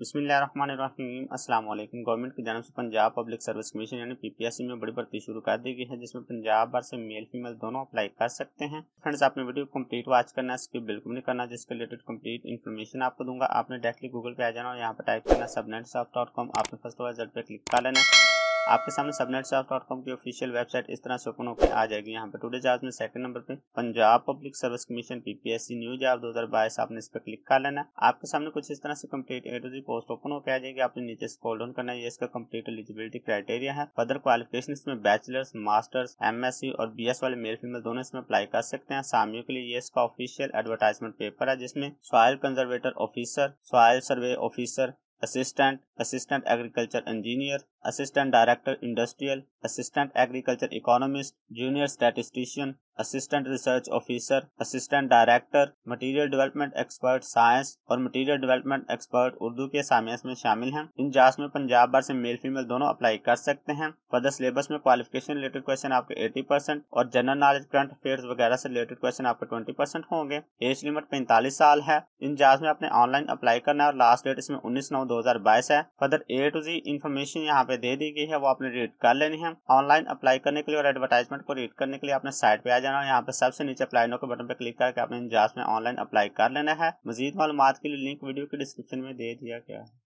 बसमीम अस्सलाम गवर्नमेंट की जानव से पंजाब पब्लिक सर्विस कमीशन यानी पीपीएससी में बड़ी भर्ती शुरू कर दी गई है जिसमें पंजाब भर से मेल फीमेल दोनों अप्लाई कर सकते हैं फ्रेंड्स आपने वीडियो कंप्लीट वॉच करना है स्किप बिल्कुल नहीं करना जिसके रिलेटेड कंप्लीट इन्फॉर्मेशन आपको दूंगा आपने डायरेक्टली गूगल पे आ जाना और यहाँ पर टाइप करना सबनेट सॉफ्ट डॉट कॉम आपने फर्स्ट रिजल्ट पर क्लिक कर लेना आपके सामने सबनेट की ऑफिशियल वेबसाइट इस तरह से ओपन होकर आ जाएगी यहाँ पे टुडे जहाज में सेकंड नंबर पे Punjab public service commission PPSC news आप बाईस आपने इस पर क्लिक कर लेना आपके सामने कुछ इस तरह से कम्प्लीट ए पोस्ट ओपन होकर आ जाएगी आपने नीचे स्क्रॉल डाउन करना है इसका कम्प्लीट एलिजिबिलिटी क्राइटेरिया है फर्दर क्वालिफिकेशन इसमें बैचलर्स मास्टर्स एमएससी और एस वाले मेल फीमेल दोनों इसमें अप्लाई कर सकते हैं सामियों के लिए ये इसका ऑफिशियल एडवर्टाइजमेंट पेपर है जिसमें soil conservator officer soil survey officer assistant assistant agriculture engineer assistant director industrial assistant agriculture economist junior statistician assistant research officer assistant director material development expert science और मटेरियल डेवलपमेंट एक्सपर्ट उर्दू के सामियास में शामिल हैं इन जांच में पंजाब बार से मेल फीमेल दोनों अप्लाई कर सकते हैं फर्दर सिलेबस में क्वालिफिकेशन रिलेटेड क्वेश्चन आपके 80 परसेंट और जनरल नॉलेज करंट अफेयर वगैरह से रिलेटेड क्वेश्चन आपके ट्वेंटी परसेंट होंगे एज लिमिट पैंतालीस साल है इन जांच में आपने ऑनलाइन अप्लाई करना है और लास्ट डेट इसमें उन्नीस नौ दो है further A to Z information यहाँ पे पे दे दी गई है वो आपने रीड कर लेनी है ऑनलाइन अप्लाई करने के लिए और एडवर्टाइजमेंट को रीड करने के लिए आपने साइट पे आ जाना है यहाँ पे सबसे नीचे अप्लाई नो के बटन पे क्लिक करके अपने इंजाज में ऑनलाइन अप्लाई कर लेना है मजीद मालूम के लिए लिंक वीडियो के डिस्क्रिप्शन में दे दिया गया है